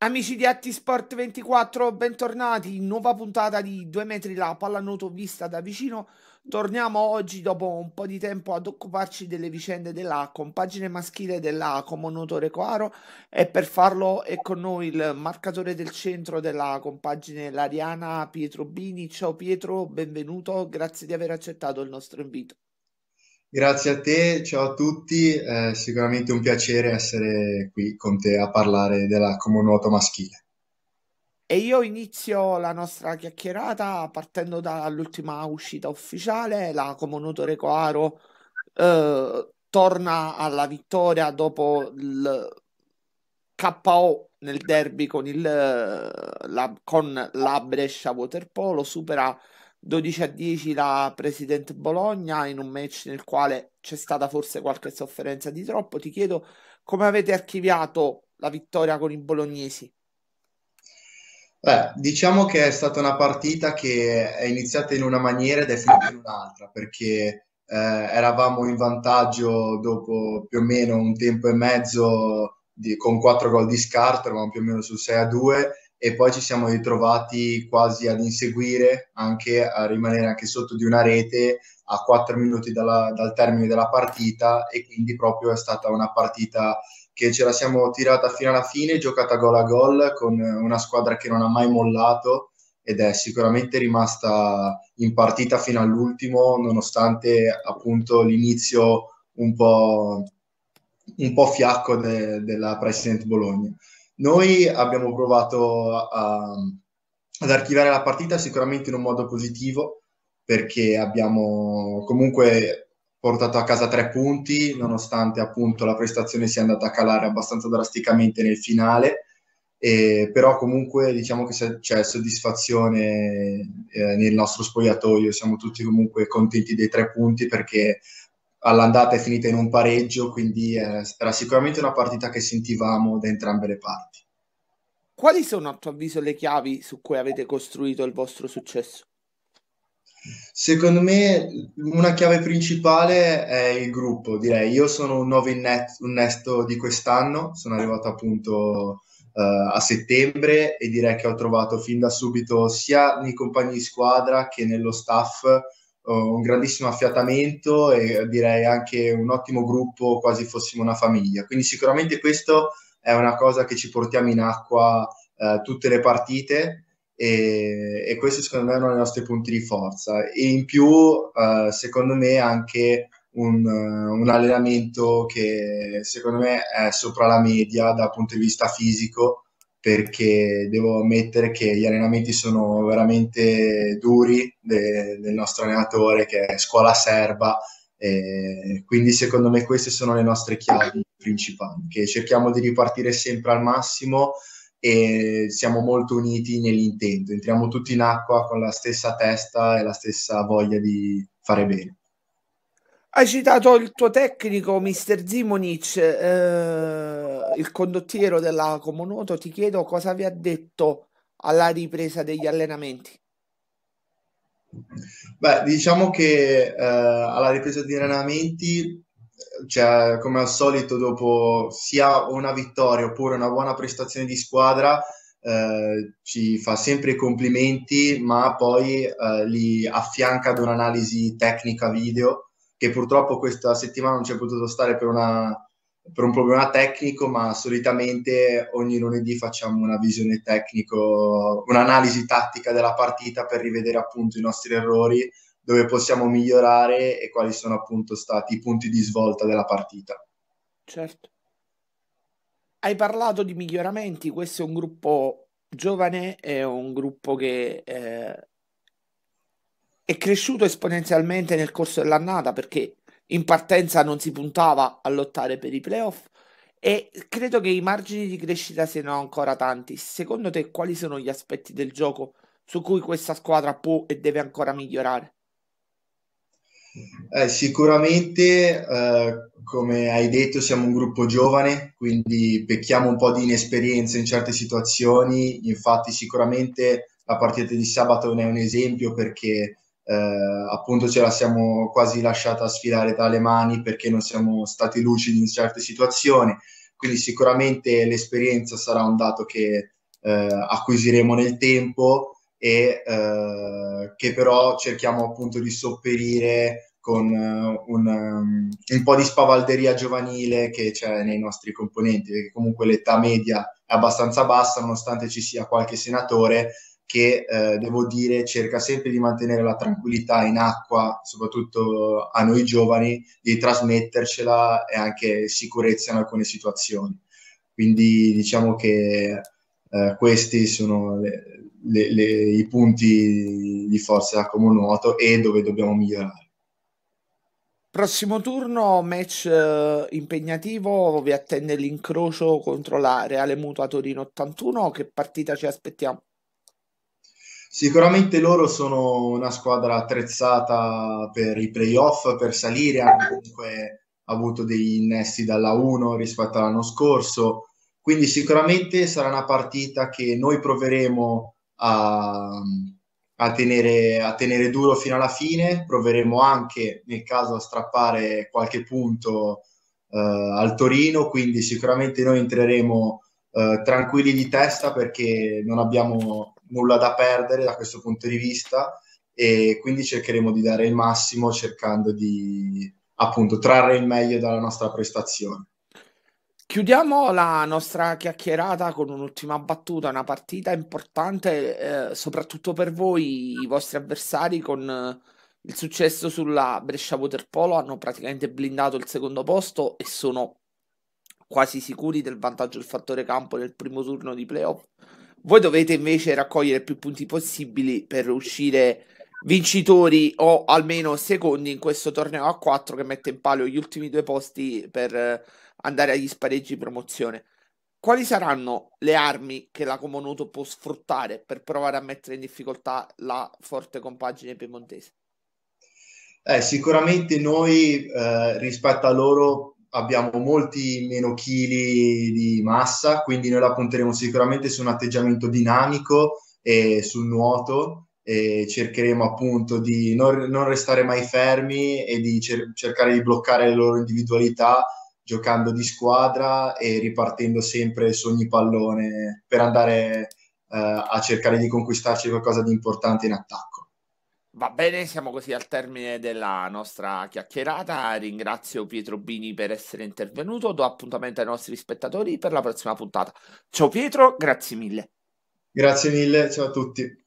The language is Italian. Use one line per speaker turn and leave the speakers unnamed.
Amici di Atti Sport 24, bentornati. Nuova puntata di Due metri la pallanuoto vista da vicino. Torniamo oggi dopo un po' di tempo ad occuparci delle vicende della compagine maschile della Comonotore Coaro e per farlo è con noi il marcatore del centro della compagine Lariana Pietro Bini. Ciao Pietro, benvenuto, grazie di aver accettato il nostro invito.
Grazie a te, ciao a tutti, è sicuramente un piacere essere qui con te a parlare della comunuoto maschile.
E io inizio la nostra chiacchierata partendo dall'ultima uscita ufficiale, la Comunuto Recoaro eh, torna alla vittoria dopo il KO nel derby con, il, eh, la, con la Brescia Waterpolo, supera 12 a 10 la Presidente Bologna in un match nel quale c'è stata forse qualche sofferenza di troppo. Ti chiedo come avete archiviato la vittoria con i bolognesi.
Beh, diciamo che è stata una partita che è iniziata in una maniera ed è finita in un'altra, perché eh, eravamo in vantaggio dopo più o meno un tempo e mezzo di, con quattro gol di scarto, eravamo più o meno sul 6 a 2 e poi ci siamo ritrovati quasi ad inseguire, anche a rimanere anche sotto di una rete a 4 minuti dalla, dal termine della partita e quindi proprio è stata una partita che ce la siamo tirata fino alla fine, giocata gol a gol con una squadra che non ha mai mollato ed è sicuramente rimasta in partita fino all'ultimo, nonostante appunto l'inizio un po', un po fiacco de, della President Bologna. Noi abbiamo provato a, ad archiviare la partita sicuramente in un modo positivo perché abbiamo comunque portato a casa tre punti nonostante appunto la prestazione sia andata a calare abbastanza drasticamente nel finale. Eh, però comunque diciamo che c'è soddisfazione eh, nel nostro spogliatoio, siamo tutti comunque contenti dei tre punti perché all'andata è finita in un pareggio, quindi eh, era sicuramente una partita che sentivamo da entrambe le parti.
Quali sono a tuo avviso le chiavi su cui avete costruito il vostro successo? Secondo me una
chiave principale è il gruppo, direi. Io sono un nuovo innesto di quest'anno, sono arrivato appunto eh, a settembre e direi che ho trovato fin da subito sia nei compagni di squadra che nello staff eh, un grandissimo affiatamento e direi anche un ottimo gruppo, quasi fossimo una famiglia. Quindi sicuramente questo è una cosa che ci portiamo in acqua eh, tutte le partite e, e, questo secondo me è uno dei nostri punti di forza. E in più, eh, secondo me, anche un, eh, un, allenamento che secondo me è sopra la media dal punto di vista fisico perché devo ammettere che gli allenamenti sono veramente duri de- del nostro allenatore che è scuola serba eh, quindi secondo me queste sono le nostre chiavi principali che cerchiamo di ripartire sempre al massimo e siamo molto uniti nell'intento entriamo tutti in acqua con la stessa testa e la stessa voglia di fare bene
hai citato il tuo tecnico, mister Zimonic, eh, il condottiero della Comunoto. Ti chiedo cosa vi ha detto alla ripresa degli allenamenti.
Beh, diciamo che eh, alla ripresa degli allenamenti, cioè, come al solito, dopo sia una vittoria oppure una buona prestazione di squadra, eh, ci fa sempre i complimenti, ma poi eh, li affianca ad un'analisi tecnica video che purtroppo questa settimana non ci è potuto stare per, una, per un problema tecnico, ma solitamente ogni lunedì facciamo una visione tecnico, un'analisi tattica della partita per rivedere appunto i nostri errori, dove possiamo migliorare e quali sono appunto stati i punti di svolta della partita.
Certo. Hai parlato di miglioramenti, questo è un gruppo giovane, è un gruppo che eh, è cresciuto esponenzialmente nel corso dell'annata perché in partenza non si puntava a lottare per i playoff e credo che i margini di crescita siano ancora tanti. Secondo te quali sono gli aspetti del gioco su cui questa squadra può e deve ancora migliorare?
Eh, sicuramente, eh, come hai detto, siamo un gruppo giovane, quindi pecchiamo un po' di inesperienza in certe situazioni. Infatti, sicuramente la partita di sabato ne è un esempio perché eh, appunto ce la siamo quasi lasciata sfilare dalle mani perché non siamo stati lucidi in certe situazioni, quindi sicuramente l'esperienza sarà un dato che eh, acquisiremo nel tempo e eh, che però cerchiamo appunto di sopperire con uh, un, um, un, po' di spavalderia giovanile che c'è nei nostri componenti, perché comunque l'età media è abbastanza bassa, nonostante ci sia qualche senatore che eh, devo dire cerca sempre di mantenere la tranquillità in acqua, soprattutto a noi giovani, di trasmettercela e anche sicurezza in alcune situazioni. Quindi diciamo che eh, questi sono le, le, le, i punti di forza ecco, come nuoto e dove dobbiamo migliorare.
Prossimo turno, match eh, impegnativo, vi attende l'incrocio contro la Reale Mutua Torino 81, che partita ci aspettiamo?
Sicuramente loro sono una squadra attrezzata per i playoff, per salire, hanno
comunque
avuto degli innesti dalla 1 rispetto all'anno scorso, quindi sicuramente sarà una partita che noi proveremo a, a, tenere, a tenere duro fino alla fine, proveremo anche nel caso a strappare qualche punto eh, al Torino, quindi sicuramente noi entreremo eh, tranquilli di testa perché non abbiamo nulla da perdere da questo punto di vista e quindi cercheremo di dare il massimo cercando di appunto trarre il meglio dalla nostra prestazione.
Chiudiamo la nostra chiacchierata con un'ultima battuta, una partita importante eh, soprattutto per voi, i vostri avversari con eh, il successo sulla Brescia Waterpolo hanno praticamente blindato il secondo posto e sono quasi sicuri del vantaggio del fattore campo nel primo turno di playoff voi dovete invece raccogliere più punti possibili per uscire vincitori o almeno secondi in questo torneo a 4 che mette in palio gli ultimi due posti per eh, andare agli spareggi promozione. Quali saranno le armi che la Comonuto può sfruttare per provare a mettere in difficoltà la forte compagine piemontese?
Eh, sicuramente noi eh, rispetto a loro abbiamo molti meno chili di massa, quindi noi la punteremo sicuramente su un atteggiamento dinamico e sul nuoto e cercheremo appunto di non, non restare mai fermi e di cer- cercare di bloccare le loro individualità giocando di squadra e ripartendo sempre su ogni pallone per andare eh, a cercare di conquistarci qualcosa di importante in attacco.
Va bene, siamo così al termine della nostra chiacchierata. Ringrazio Pietro Bini per essere intervenuto. Do appuntamento ai nostri spettatori per la prossima puntata. Ciao Pietro, grazie mille.
Grazie mille, ciao a tutti.